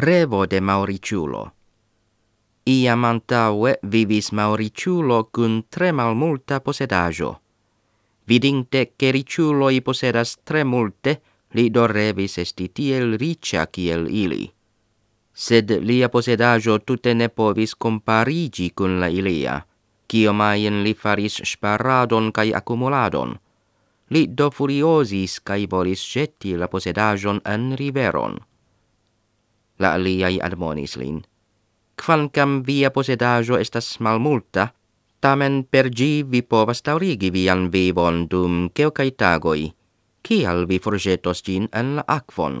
revo de Mauriciulo. Iam antaue vivis Mauriciulo cun tre malmulta posedajo. Vidinte che riciuloi posedas tre multe, li do revis esti tiel ricia kiel ili. Sed lia posedajo tutte ne povis comparigi cun la ilia, MAIEN li faris sparadon cae accumuladon. Li do furiosis cae volis jetti la posedajon en riveron la aliai admonis lin. Quancam via posedajo estas malmulta, tamen per gi vi povas taurigi vian vivon dum geocai tagoi. Cial vi forgetos gin en la aquon?'